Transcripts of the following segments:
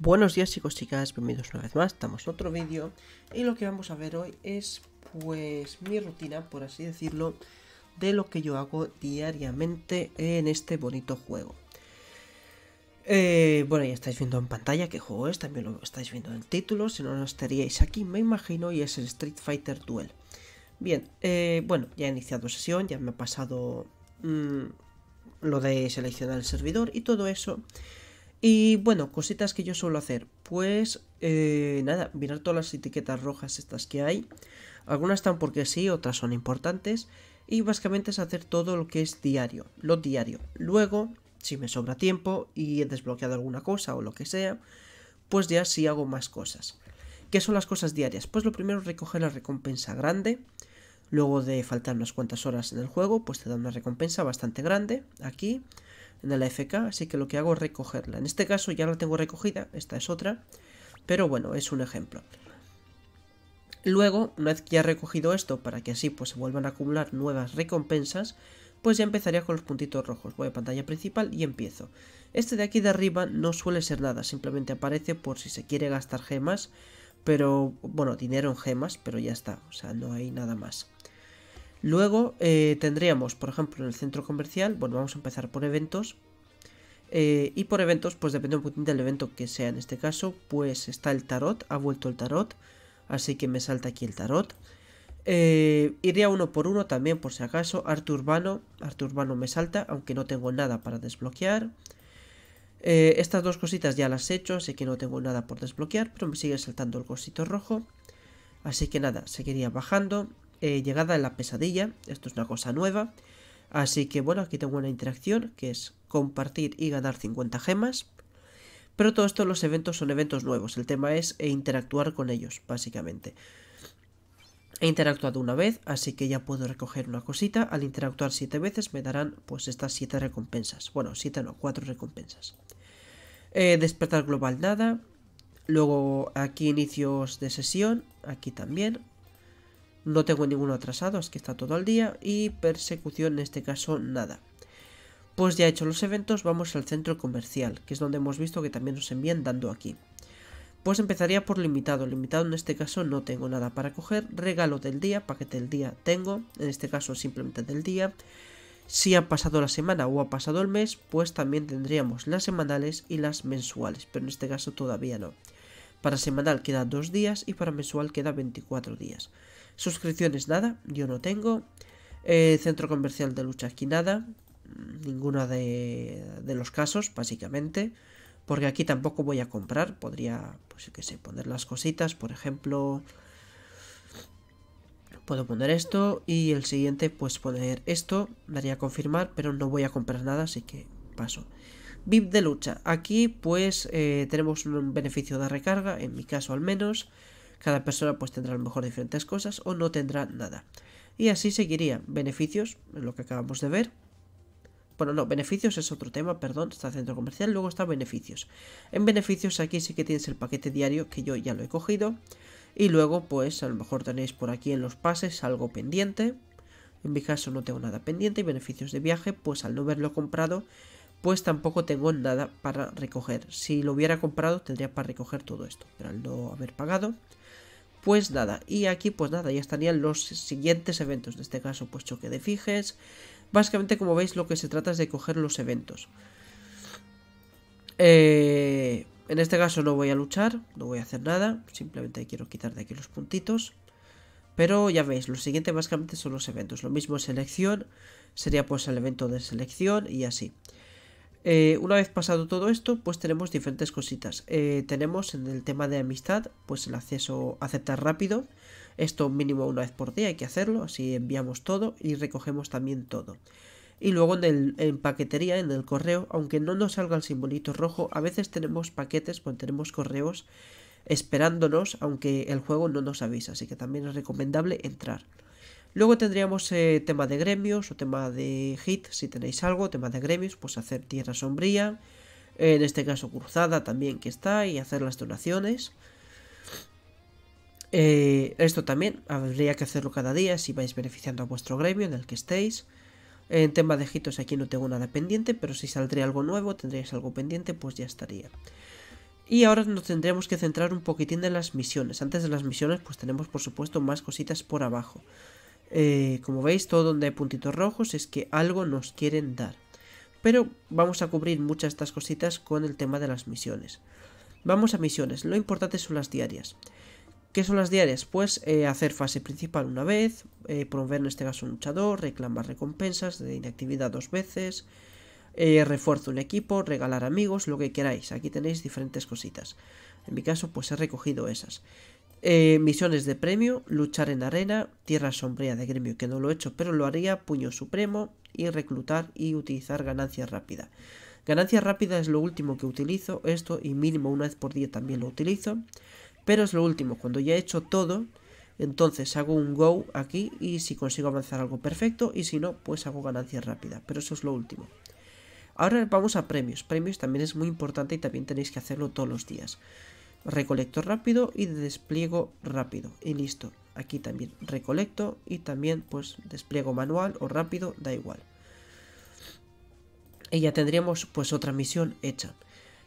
Buenos días chicos, y chicas, bienvenidos una vez más, estamos en otro vídeo y lo que vamos a ver hoy es pues mi rutina, por así decirlo, de lo que yo hago diariamente en este bonito juego. Eh, bueno, ya estáis viendo en pantalla qué juego es, también lo estáis viendo en el título, si no, no estaríais aquí, me imagino, y es el Street Fighter Duel. Bien, eh, bueno, ya he iniciado sesión, ya me ha pasado mm, lo de seleccionar el servidor y todo eso. Y bueno, cositas que yo suelo hacer. Pues eh, nada, mirar todas las etiquetas rojas estas que hay. Algunas están porque sí, otras son importantes. Y básicamente es hacer todo lo que es diario, lo diario. Luego, si me sobra tiempo y he desbloqueado alguna cosa o lo que sea, pues ya sí hago más cosas. ¿Qué son las cosas diarias? Pues lo primero es recoger la recompensa grande. Luego de faltar unas cuantas horas en el juego, pues te da una recompensa bastante grande aquí de la FK, así que lo que hago es recogerla. En este caso ya la tengo recogida, esta es otra, pero bueno, es un ejemplo. Luego, una vez que ya he recogido esto, para que así pues, se vuelvan a acumular nuevas recompensas, pues ya empezaría con los puntitos rojos. Voy a pantalla principal y empiezo. Este de aquí de arriba no suele ser nada, simplemente aparece por si se quiere gastar gemas, pero bueno, dinero en gemas, pero ya está, o sea, no hay nada más. Luego eh, tendríamos, por ejemplo, en el centro comercial, bueno, vamos a empezar por eventos. Eh, y por eventos, pues depende un poquito del evento que sea. En este caso, pues está el tarot, ha vuelto el tarot, así que me salta aquí el tarot. Eh, iría uno por uno también, por si acaso. Arte urbano, arte urbano me salta, aunque no tengo nada para desbloquear. estas dos cositas ya las he hecho, así que no tengo nada por desbloquear, pero me sigue saltando el cosito rojo. Así que nada, seguiría bajando. Eh, llegada de la pesadilla. Esto es una cosa nueva. Así que bueno, aquí tengo una interacción que es compartir y ganar 50 gemas. Pero todo esto, los eventos son eventos nuevos. El tema es eh, interactuar con ellos, básicamente. He interactuado una vez, así que ya puedo recoger una cosita. Al interactuar siete veces me darán pues estas siete recompensas. Bueno, siete no, cuatro recompensas. Eh, despertar global nada. Luego aquí inicios de sesión, aquí también. No tengo ninguno atrasado, es que está todo al día. Y persecución, en este caso, nada. Pues ya hecho los eventos, vamos al centro comercial, que es donde hemos visto que también nos envían dando aquí. Pues empezaría por limitado. Limitado en este caso no tengo nada para coger. Regalo del día, paquete del día tengo. En este caso simplemente del día. Si ha pasado la semana o ha pasado el mes, pues también tendríamos las semanales y las mensuales. Pero en este caso todavía no. Para semanal queda dos días y para mensual queda 24 días. Suscripciones, nada, yo no tengo. Eh, centro comercial de lucha aquí, nada. Ninguno de, de, los casos, básicamente. Porque aquí tampoco voy a comprar. Podría, pues que sé, poner las cositas. Por ejemplo, puedo poner esto. Y el siguiente, pues poner esto. Daría a confirmar, pero no voy a comprar nada, así que paso. VIP de lucha. Aquí, pues, eh, tenemos un beneficio de recarga, en mi caso al menos. Cada persona pues tendrá a lo mejor diferentes cosas o no tendrá nada. Y así seguiría. Beneficios, lo que acabamos de ver. Bueno, no, beneficios es otro tema, perdón, está centro comercial, luego está beneficios. En beneficios aquí sí que tienes el paquete diario que yo ya lo he cogido. Y luego pues a lo mejor tenéis por aquí en los pases algo pendiente. En mi caso no tengo nada pendiente y beneficios de viaje pues al no haberlo comprado pues tampoco tengo nada para recoger. Si lo hubiera comprado tendría para recoger todo esto, pero al no haber pagado pues nada, y aquí pues nada, ya estarían los siguientes eventos, en este caso pues choque de fijes. Básicamente como veis lo que se trata es de coger los eventos. Eh, en este caso no voy a luchar, no voy a hacer nada, simplemente quiero quitar de aquí los puntitos. Pero ya veis, lo siguiente básicamente son los eventos. Lo mismo selección, sería pues el evento de selección y así. Eh, una vez pasado todo esto, pues tenemos diferentes cositas. Eh, tenemos en el tema de amistad, pues el acceso a aceptar rápido. Esto mínimo una vez por día hay que hacerlo, así enviamos todo y recogemos también todo. Y luego en, el, en paquetería, en el correo, aunque no nos salga el simbolito rojo, a veces tenemos paquetes, pues tenemos correos esperándonos, aunque el juego no nos avisa, así que también es recomendable entrar. Luego tendríamos eh, tema de gremios o tema de hit, si tenéis algo, tema de gremios, pues hacer tierra sombría, en este caso cruzada también que está, y hacer las donaciones. Eh, esto también habría que hacerlo cada día si vais beneficiando a vuestro gremio en el que estéis. En tema de hitos aquí no tengo nada pendiente, pero si saldría algo nuevo, tendríais algo pendiente, pues ya estaría. Y ahora nos tendremos que centrar un poquitín en las misiones. Antes de las misiones, pues tenemos por supuesto más cositas por abajo. Eh, como veis, todo donde hay puntitos rojos es que algo nos quieren dar. Pero vamos a cubrir muchas de estas cositas con el tema de las misiones. Vamos a misiones. Lo importante son las diarias. ¿Qué son las diarias? Pues eh, hacer fase principal una vez, eh, promover en este caso un luchador, reclamar recompensas de inactividad dos veces, refuerzo un equipo, regalar amigos, lo que queráis. Aquí tenéis diferentes cositas. En mi caso, pues he recogido esas. Eh, misiones de premio, luchar en arena, tierra sombría de gremio, que no lo he hecho, pero lo haría, puño supremo y reclutar y utilizar ganancia rápida. Ganancia rápida es lo último que utilizo, esto y mínimo una vez por día también lo utilizo, pero es lo último, cuando ya he hecho todo, entonces hago un go aquí y si consigo avanzar algo perfecto y si no, pues hago ganancia rápida, pero eso es lo último. Ahora vamos a premios, premios también es muy importante y también tenéis que hacerlo todos los días recolecto rápido y despliego rápido y listo aquí también recolecto y también pues despliego manual o rápido da igual y ya tendríamos pues otra misión hecha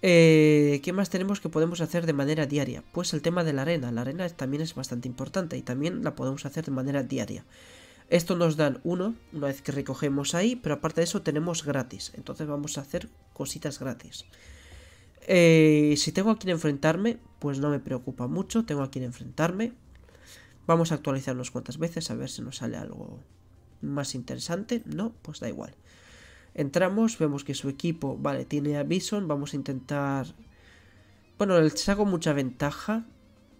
eh, ¿Qué más tenemos que podemos hacer de manera diaria? Pues el tema de la arena. La arena también es bastante importante y también la podemos hacer de manera diaria. Esto nos dan uno, una vez que recogemos ahí, pero aparte de eso tenemos gratis. Entonces vamos a hacer cositas gratis. Eh, si tengo a quien enfrentarme, pues no me preocupa mucho, tengo a quien enfrentarme. Vamos a actualizar unas cuantas veces a ver si nos sale algo más interesante. No, pues da igual. Entramos, vemos que su equipo, vale, tiene a Bison, vamos a intentar... Bueno, le saco mucha ventaja.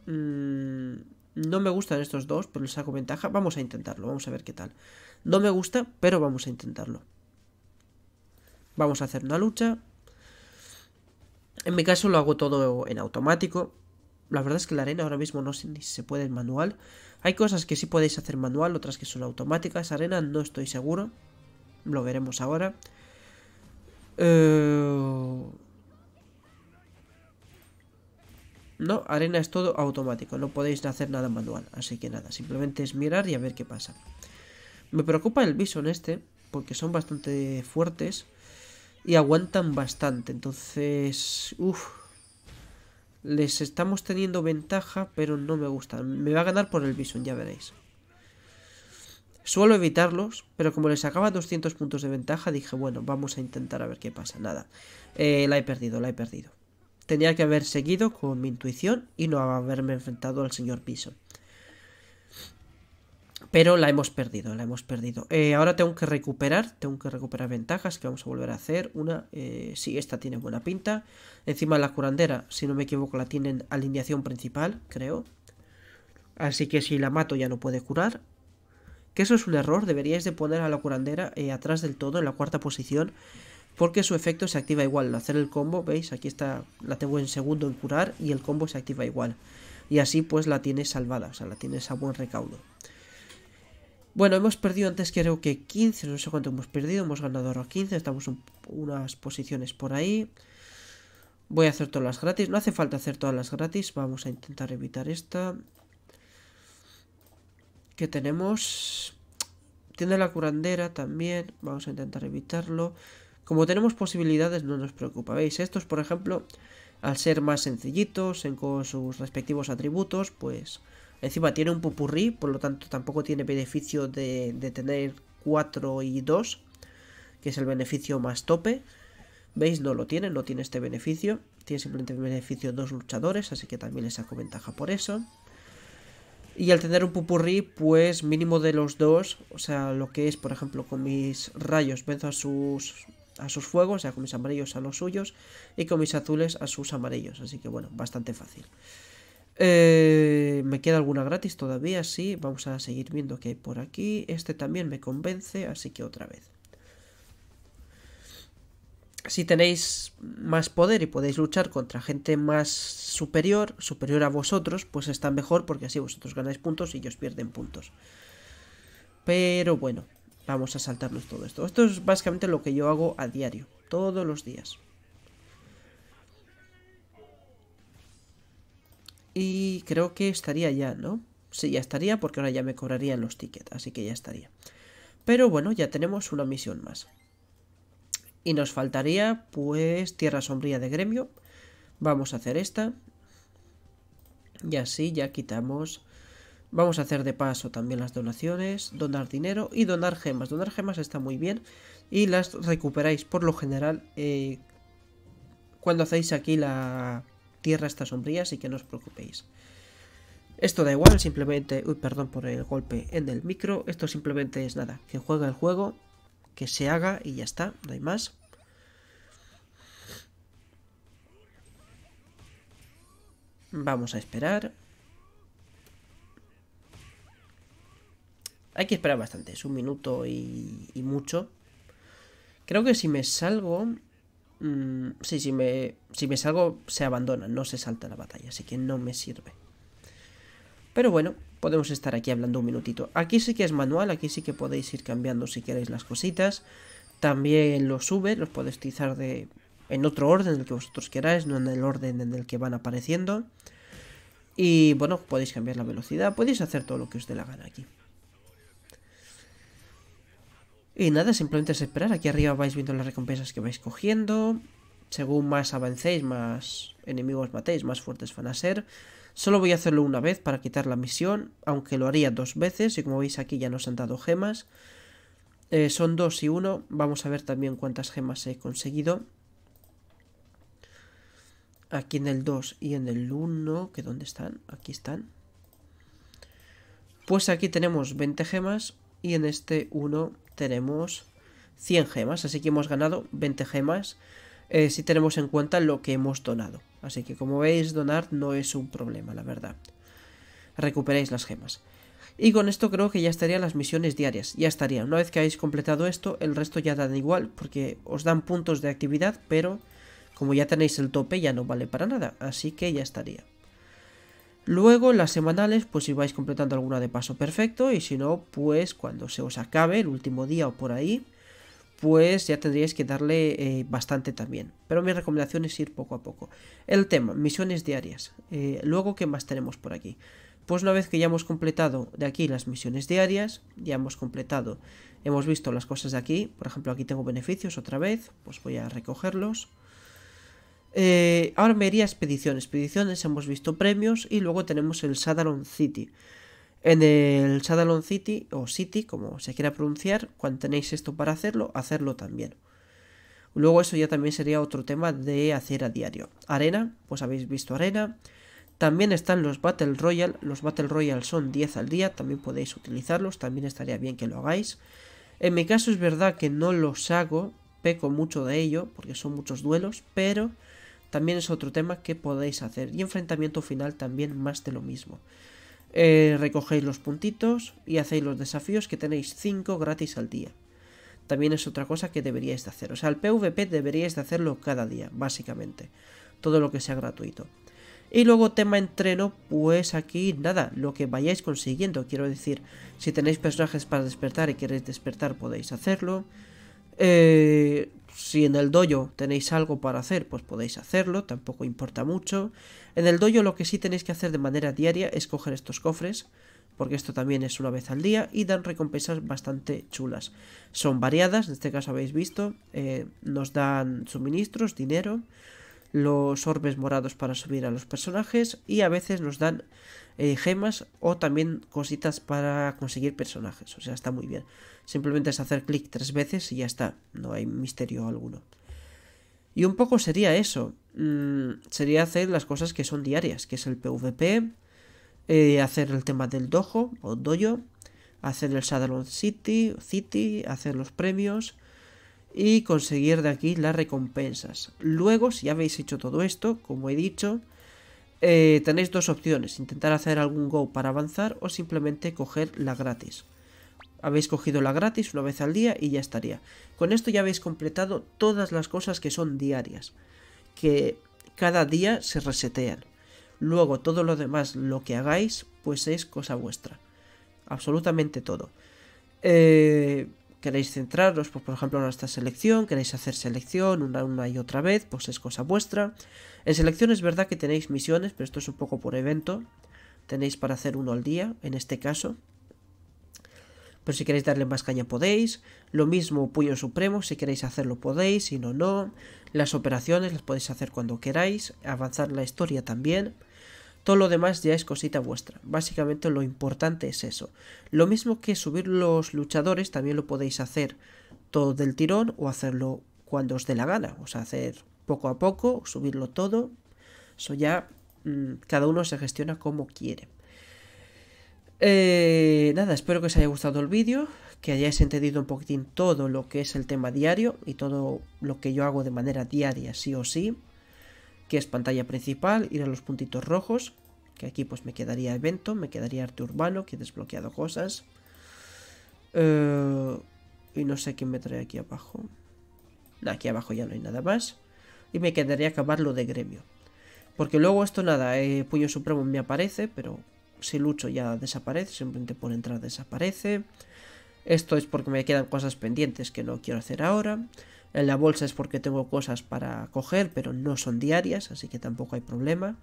Mm, no me gustan estos dos, pero les saco ventaja. Vamos a intentarlo, vamos a ver qué tal. No me gusta, pero vamos a intentarlo. Vamos a hacer una lucha. En mi caso lo hago todo en automático. La verdad es que la arena ahora mismo no se puede en manual. Hay cosas que sí podéis hacer manual, otras que son automáticas. Arena no estoy seguro. Lo veremos ahora. Eh, no, arena es todo automático, no podéis hacer nada manual, así que nada, simplemente es mirar y a ver qué pasa. Me preocupa el Bison este, porque son bastante fuertes y aguantan bastante. Entonces, uff, les estamos teniendo ventaja, pero no me gustan. Me va a ganar por el Bison, ya veréis. Suelo evitarlos, pero como les sacaba 200 puntos de ventaja, dije, bueno, vamos a intentar a ver qué pasa. Nada, eh, la he perdido, la he perdido. Tenía que haber seguido con mi intuición y no haberme enfrentado al señor Bison. Pero la hemos perdido, la hemos perdido. Eh, ahora tengo que recuperar, tengo que recuperar ventajas que vamos a volver a hacer. Una, eh, sí, esta tiene buena pinta. Encima la curandera, si no me equivoco, la tienen alineación principal, creo. Así que si la mato ya no puede curar. Que eso es un error, deberíais de poner a la curandera eh, atrás del todo, en la cuarta posición. Porque su efecto se activa igual, al hacer el combo, veis, aquí está, la tengo en segundo en curar y el combo se activa igual. Y así pues la tienes salvada, o sea, la tienes a buen recaudo. Bueno, hemos perdido antes creo que 15, no sé cuánto hemos perdido, hemos ganado ahora 15, estamos en unas posiciones por ahí. Voy a hacer todas las gratis, no hace falta hacer todas las gratis, vamos a intentar evitar esta. Que tenemos? Tiene la curandera también, vamos a intentar evitarlo. Como tenemos posibilidades no nos preocupa, ¿veis? Estos, por ejemplo, al ser más sencillitos en, con sus respectivos atributos, pues Encima tiene un pupurrí, por lo tanto tampoco tiene beneficio de, tener 4 y 2, que es el beneficio más tope. ¿Veis? No lo tiene, no tiene este beneficio. Tiene simplemente beneficio dos luchadores, así que también le saco ventaja por eso. Y al tener un pupurrí, pues mínimo de los dos, o sea, lo que es, por ejemplo, con mis rayos venzo a sus, a sus fuegos, o sea, con mis amarillos a los suyos, y con mis azules a sus amarillos, así que bueno, bastante fácil. Eh, me queda alguna gratis todavía, sí. Vamos a seguir viendo que hay por aquí. Este también me convence, así que otra vez. Si tenéis más poder y podéis luchar contra gente más superior, superior a vosotros, pues está mejor porque así vosotros ganáis puntos y ellos pierden puntos. Pero bueno, vamos a saltarnos todo esto. Esto es básicamente lo que yo hago a diario, todos los días. Y creo que estaría ya, ¿no? Sí, ya estaría porque ahora ya me cobrarían los tickets, así que ya estaría. Pero bueno, ya tenemos una misión más. Y nos faltaría, pues, Tierra Sombría de Gremio. Vamos a hacer esta. Y así ya quitamos... Vamos a hacer de paso también las donaciones, donar dinero y donar gemas. Donar gemas está muy bien y las recuperáis por lo general eh, cuando hacéis aquí la, tierra está sombría, así que no os preocupéis. Esto da igual, simplemente... Uy, perdón por el golpe en el micro. Esto simplemente es nada, que juega el juego, que se haga y ya está, no hay más. Vamos a esperar. Hay que esperar bastante, es un minuto y, y mucho. Creo que si me salgo... Mm, sí, si me, si me salgo, se abandona, no se salta la batalla, así que no me sirve. Pero bueno, podemos estar aquí hablando un minutito. Aquí sí que es manual, aquí sí que podéis ir cambiando si queréis las cositas. También los sube, los podéis utilizar de, en otro orden, el que vosotros queráis, no en el orden en el que van apareciendo. Y bueno, podéis cambiar la velocidad, podéis hacer todo lo que os dé la gana aquí. Y nada, simplemente es esperar. Aquí arriba vais viendo las recompensas que vais cogiendo. Según más avancéis, más enemigos matéis, más fuertes van a ser. Solo voy a hacerlo una vez para quitar la misión, aunque lo haría dos veces. Y como veis aquí ya nos han dado gemas. Eh, son dos y uno. Vamos a ver también cuántas gemas he conseguido. Aquí en el 2 y en el 1, que dónde están, aquí están. Pues aquí tenemos 20 gemas y en este 1 tenemos 100 gemas, así que hemos ganado 20 gemas eh, si tenemos en cuenta lo que hemos donado. Así que como veis, donar no es un problema, la verdad. Recuperéis las gemas. Y con esto creo que ya estarían las misiones diarias, ya estarían. Una vez que hayáis completado esto, el resto ya dan igual, porque os dan puntos de actividad, pero como ya tenéis el tope ya no vale para nada, así que ya estaría. Luego las semanales, pues si vais completando alguna de paso perfecto y si no, pues cuando se os acabe el último día o por ahí, pues ya tendríais que darle eh, bastante también. Pero mi recomendación es ir poco a poco. El tema, misiones diarias. Eh, luego, ¿qué más tenemos por aquí? Pues una vez que ya hemos completado de aquí las misiones diarias, ya hemos completado, hemos visto las cosas de aquí, por ejemplo aquí tengo beneficios otra vez, pues voy a recogerlos. Eh, ahora me iría expedición. Expediciones hemos visto premios y luego tenemos el Shadowland City. En el Shadowland City, o City, como se quiera pronunciar, cuando tenéis esto para hacerlo, hacerlo también. Luego eso ya también sería otro tema de hacer a diario. Arena, pues habéis visto arena. También están los Battle Royale. Los Battle Royal son 10 al día, también podéis utilizarlos, también estaría bien que lo hagáis. En mi caso es verdad que no los hago, peco mucho de ello, porque son muchos duelos, pero también es otro tema que podéis hacer. Y enfrentamiento final también más de lo mismo. Eh, recogéis los puntitos y hacéis los desafíos que tenéis 5 gratis al día. También es otra cosa que deberíais de hacer. O sea, el PvP deberíais de hacerlo cada día, básicamente. Todo lo que sea gratuito. Y luego tema entreno, pues aquí nada, lo que vayáis consiguiendo. Quiero decir, si tenéis personajes para despertar y queréis despertar podéis hacerlo. Eh, si en el doyo tenéis algo para hacer, pues podéis hacerlo, tampoco importa mucho. En el doyo lo que sí tenéis que hacer de manera diaria es coger estos cofres, porque esto también es una vez al día y dan recompensas bastante chulas. Son variadas, en este caso habéis visto, eh, nos dan suministros, dinero, los orbes morados para subir a los personajes y a veces nos dan eh, gemas o también cositas para conseguir personajes. O sea, está muy bien. Simplemente es hacer clic tres veces y ya está. No hay misterio alguno. Y un poco sería eso. Mm, sería hacer las cosas que son diarias, que es el PvP, eh, hacer el tema del dojo o dojo, hacer el Shadowland City, City, hacer los premios y conseguir de aquí las recompensas. Luego, si habéis hecho todo esto, como he dicho, eh, tenéis dos opciones, intentar hacer algún go para avanzar o simplemente coger la gratis. Habéis cogido la gratis una vez al día y ya estaría. Con esto ya habéis completado todas las cosas que son diarias, que cada día se resetean. Luego todo lo demás, lo que hagáis, pues es cosa vuestra. Absolutamente todo. Eh, queréis centraros, pues, por ejemplo, en esta selección, queréis hacer selección una, una, y otra vez, pues es cosa vuestra. En selección es verdad que tenéis misiones, pero esto es un poco por evento. Tenéis para hacer uno al día, en este caso. Pero si queréis darle más caña podéis. Lo mismo puño supremo, si queréis hacerlo podéis, si no, no. Las operaciones las podéis hacer cuando queráis. Avanzar la historia también. Todo lo demás ya es cosita vuestra. Básicamente lo importante es eso. Lo mismo que subir los luchadores también lo podéis hacer todo del tirón o hacerlo cuando os dé la gana. O sea, hacer poco a poco, subirlo todo. Eso ya mm, cada uno se gestiona como quiere. Eh, nada, espero que os haya gustado el vídeo, que hayáis entendido un poquitín todo lo que es el tema diario y todo lo que yo hago de manera diaria, sí o sí que es pantalla principal, ir a los puntitos rojos, que aquí pues me quedaría evento, me quedaría arte urbano, que he desbloqueado cosas. Eh, y no sé quién me trae aquí abajo. aquí abajo ya no hay nada más. Y me quedaría acabar lo de gremio. Porque luego esto nada, eh, puño supremo me aparece, pero si lucho ya desaparece, simplemente por entrar desaparece. Esto es porque me quedan cosas pendientes que no quiero hacer ahora. En la bolsa es porque tengo cosas para coger, pero no son diarias, así que tampoco hay problema.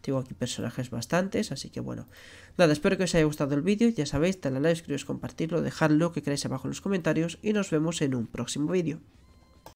Tengo aquí personajes bastantes, así que bueno. Nada, espero que os haya gustado el vídeo. Ya sabéis, dale a like, suscribiros, compartirlo, dejadlo que queráis abajo en los comentarios y nos vemos en un próximo vídeo.